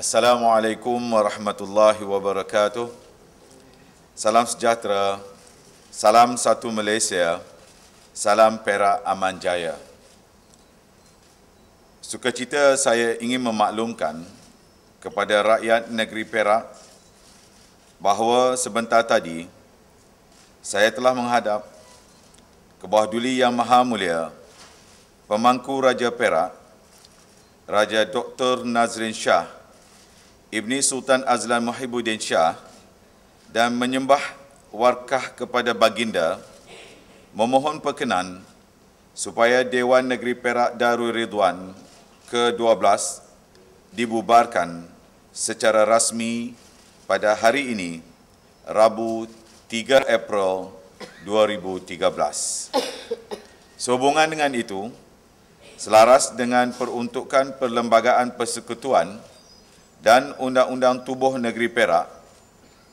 Assalamualaikum warahmatullahi wabarakatuh. Salam sejahtera. Salam satu Malaysia. Salam Perak Aman Jaya. Sukacita saya ingin memaklumkan kepada rakyat negeri Perak bahawa sebentar tadi saya telah menghadap ke duli yang maha mulia pemangku Raja Perak Raja Dr. Nazrin Shah Ibni Sultan Azlan Muhyibuddin Shah dan menyembah warkah kepada baginda memohon perkenan supaya Dewan Negeri Perak Darul Ridwan ke-12 dibubarkan secara rasmi pada hari ini Rabu 3 April 2013. Sehubungan dengan itu, selaras dengan peruntukan Perlembagaan Persekutuan dan Undang-Undang Tubuh Negeri Perak,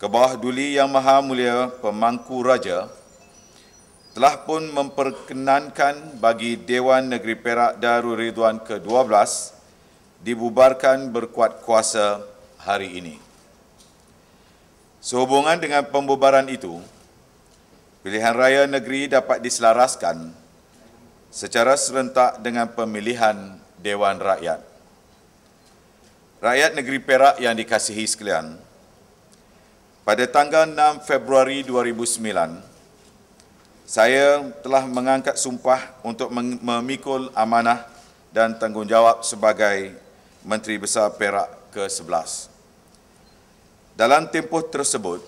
Kebah Duli Yang Maha Mulia Pemangku Raja, telah pun memperkenankan bagi Dewan Negeri Perak Darul Ridwan ke-12 dibubarkan berkuat kuasa hari ini. Sehubungan dengan pembubaran itu, pilihan raya negeri dapat diselaraskan secara serentak dengan pemilihan Dewan Rakyat. Rakyat negeri Perak yang dikasihi sekalian, pada tanggal 6 Februari 2009, saya telah mengangkat sumpah untuk memikul amanah dan tanggungjawab sebagai Menteri Besar Perak ke-11. Dalam tempoh tersebut,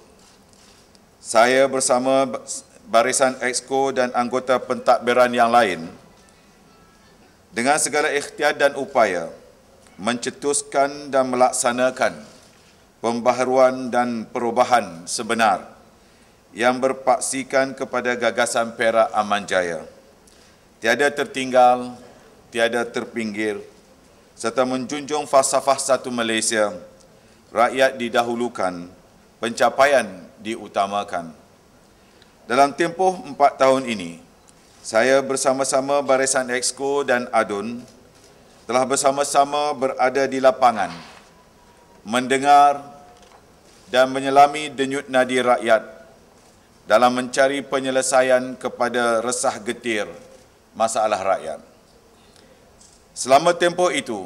saya bersama barisan EXCO dan anggota pentadbiran yang lain dengan segala ikhtiar dan upaya, mencetuskan dan melaksanakan pembaharuan dan perubahan sebenar yang berpaksikan kepada gagasan Perak Aman Jaya. Tiada tertinggal, tiada terpinggir serta menjunjung falsafah satu Malaysia, rakyat didahulukan, pencapaian diutamakan. Dalam tempoh empat tahun ini, saya bersama-sama Barisan Exco dan ADUN telah bersama-sama berada di lapangan mendengar dan menyelami denyut nadi rakyat dalam mencari penyelesaian kepada resah getir masalah rakyat. Selama tempoh itu,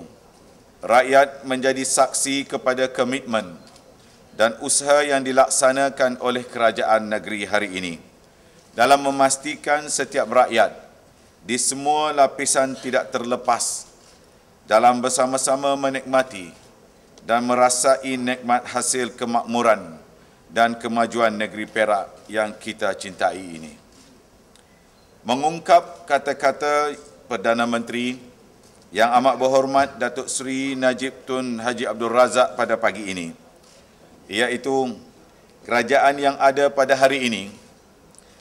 rakyat menjadi saksi kepada komitmen dan usaha yang dilaksanakan oleh kerajaan negeri hari ini dalam memastikan setiap rakyat di semua lapisan tidak terlepas dalam bersama-sama menikmati dan merasai nikmat hasil kemakmuran dan kemajuan negeri Perak yang kita cintai ini. Mengungkap kata-kata Perdana Menteri yang amat berhormat Datuk Seri Najib Tun Haji Abdul Razak pada pagi ini, iaitu kerajaan yang ada pada hari ini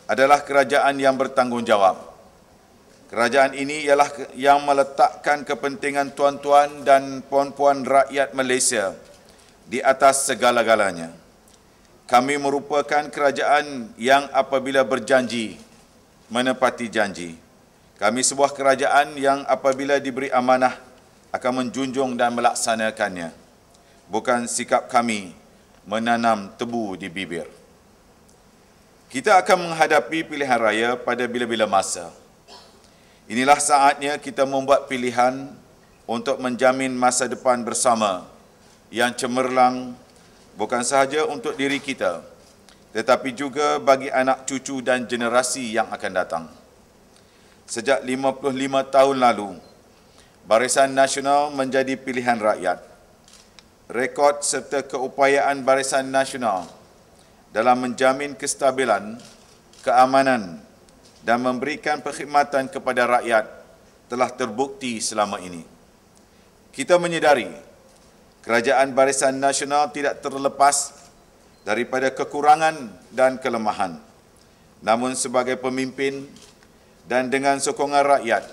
adalah kerajaan yang bertanggungjawab Kerajaan ini ialah yang meletakkan kepentingan tuan-tuan dan puan-puan rakyat Malaysia di atas segala-galanya. Kami merupakan kerajaan yang apabila berjanji, menepati janji. Kami sebuah kerajaan yang apabila diberi amanah, akan menjunjung dan melaksanakannya. Bukan sikap kami menanam tebu di bibir. Kita akan menghadapi pilihan raya pada bila-bila masa. Inilah saatnya kita membuat pilihan untuk menjamin masa depan bersama yang cemerlang bukan sahaja untuk diri kita tetapi juga bagi anak cucu dan generasi yang akan datang. Sejak 55 tahun lalu, Barisan Nasional menjadi pilihan rakyat. Rekod serta keupayaan Barisan Nasional dalam menjamin kestabilan, keamanan dan memberikan perkhidmatan kepada rakyat telah terbukti selama ini. Kita menyedari kerajaan barisan nasional tidak terlepas daripada kekurangan dan kelemahan. Namun sebagai pemimpin dan dengan sokongan rakyat,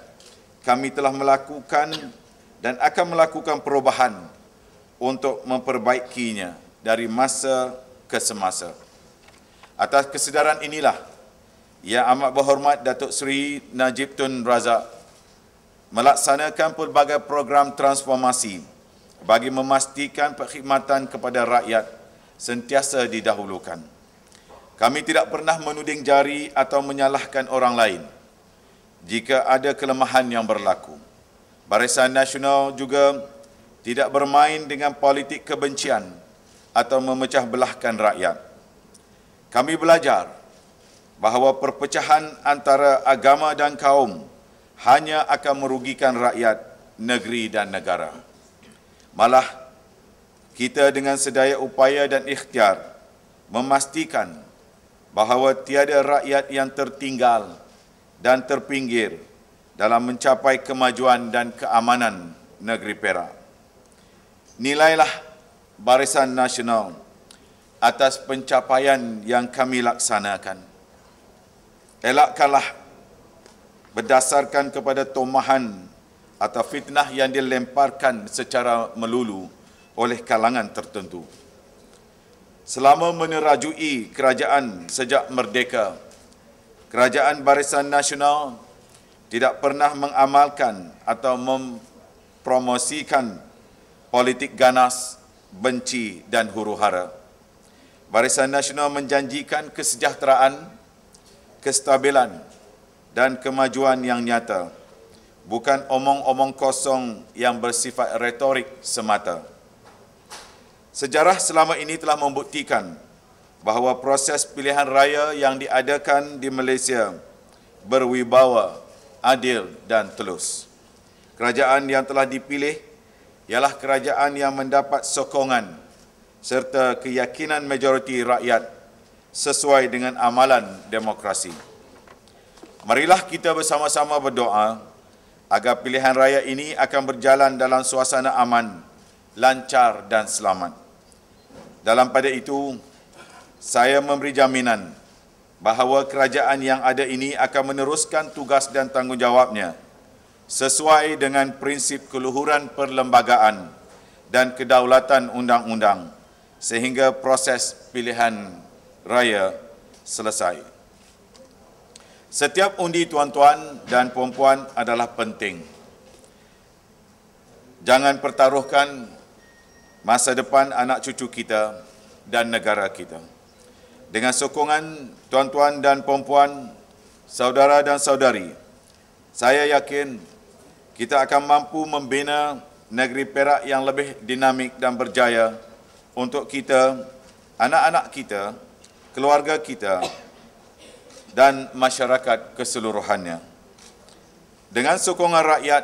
kami telah melakukan dan akan melakukan perubahan untuk memperbaikinya dari masa ke semasa. Atas kesedaran inilah, yang amat berhormat Datuk Seri Najib Tun Razak melaksanakan pelbagai program transformasi bagi memastikan perkhidmatan kepada rakyat sentiasa didahulukan. Kami tidak pernah menuding jari atau menyalahkan orang lain jika ada kelemahan yang berlaku. Barisan Nasional juga tidak bermain dengan politik kebencian atau memecah belahkan rakyat. Kami belajar bahawa perpecahan antara agama dan kaum hanya akan merugikan rakyat negeri dan negara. Malah kita dengan sedaya upaya dan ikhtiar memastikan bahawa tiada rakyat yang tertinggal dan terpinggir dalam mencapai kemajuan dan keamanan negeri Perak. Nilailah Barisan Nasional atas pencapaian yang kami laksanakan elakkanlah berdasarkan kepada tomahan atau fitnah yang dilemparkan secara melulu oleh kalangan tertentu. Selama menerajui kerajaan sejak merdeka, Kerajaan Barisan Nasional tidak pernah mengamalkan atau mempromosikan politik ganas, benci dan huru-hara. Barisan Nasional menjanjikan kesejahteraan, kesejahteraan, kestabilan dan kemajuan yang nyata bukan omong-omong kosong yang bersifat retorik semata sejarah selama ini telah membuktikan bahawa proses pilihan raya yang diadakan di Malaysia berwibawa adil dan telus kerajaan yang telah dipilih ialah kerajaan yang mendapat sokongan serta keyakinan majoriti rakyat sesuai dengan amalan demokrasi. Marilah kita bersama-sama berdoa agar pilihan raya ini akan berjalan dalam suasana aman, lancar dan selamat. Dalam pada itu, saya memberi jaminan bahawa kerajaan yang ada ini akan meneruskan tugas dan tanggungjawabnya sesuai dengan prinsip keluhuran perlembagaan dan kedaulatan undang-undang sehingga proses pilihan raya selesai. Setiap undi tuan-tuan dan puan-puan adalah penting. Jangan pertaruhkan masa depan anak cucu kita dan negara kita. Dengan sokongan tuan-tuan dan puan-puan, saudara dan saudari, saya yakin kita akan mampu membina negeri Perak yang lebih dinamik dan berjaya untuk kita, anak-anak kita keluarga kita dan masyarakat keseluruhannya. Dengan sokongan rakyat,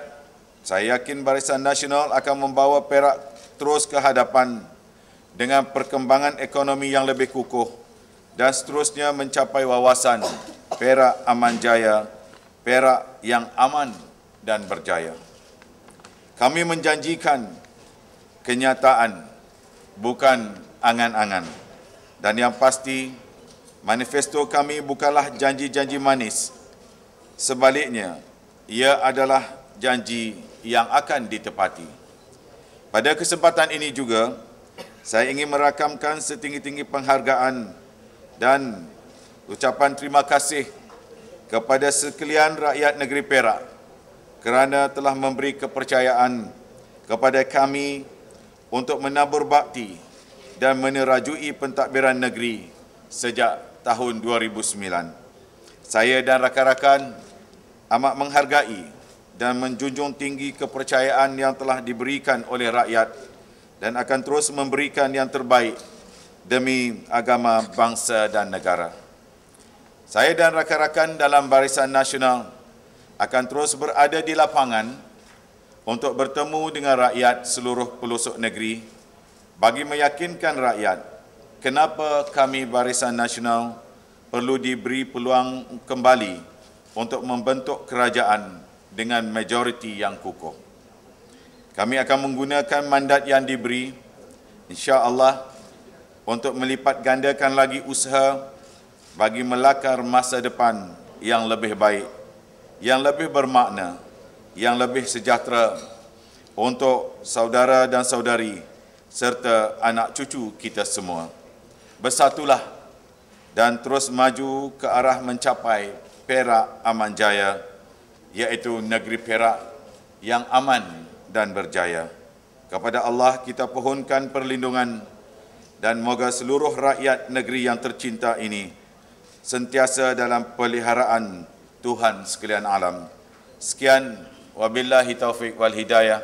saya yakin Barisan Nasional akan membawa Perak terus ke hadapan dengan perkembangan ekonomi yang lebih kukuh dan seterusnya mencapai wawasan Perak aman jaya, Perak yang aman dan berjaya. Kami menjanjikan kenyataan bukan angan-angan. Dan yang pasti, manifesto kami bukanlah janji-janji manis. Sebaliknya, ia adalah janji yang akan ditepati. Pada kesempatan ini juga, saya ingin merakamkan setinggi-tinggi penghargaan dan ucapan terima kasih kepada sekalian rakyat negeri Perak kerana telah memberi kepercayaan kepada kami untuk menabur bakti dan menerajui pentadbiran negeri sejak tahun 2009. Saya dan rakan-rakan amat menghargai dan menjunjung tinggi kepercayaan yang telah diberikan oleh rakyat dan akan terus memberikan yang terbaik demi agama, bangsa dan negara. Saya dan rakan-rakan dalam Barisan Nasional akan terus berada di lapangan untuk bertemu dengan rakyat seluruh pelosok negeri bagi meyakinkan rakyat kenapa kami Barisan Nasional perlu diberi peluang kembali untuk membentuk kerajaan dengan majoriti yang kukuh. Kami akan menggunakan mandat yang diberi insya-Allah untuk melipat gandakan lagi usaha bagi melakar masa depan yang lebih baik, yang lebih bermakna, yang lebih sejahtera untuk saudara dan saudari serta anak cucu kita semua. Bersatulah dan terus maju ke arah mencapai Perak Aman Jaya, iaitu negeri Perak yang aman dan berjaya. Kepada Allah kita pohonkan perlindungan dan moga seluruh rakyat negeri yang tercinta ini sentiasa dalam peliharaan Tuhan sekalian alam. Sekian, wabillahi taufiq wal hidayah.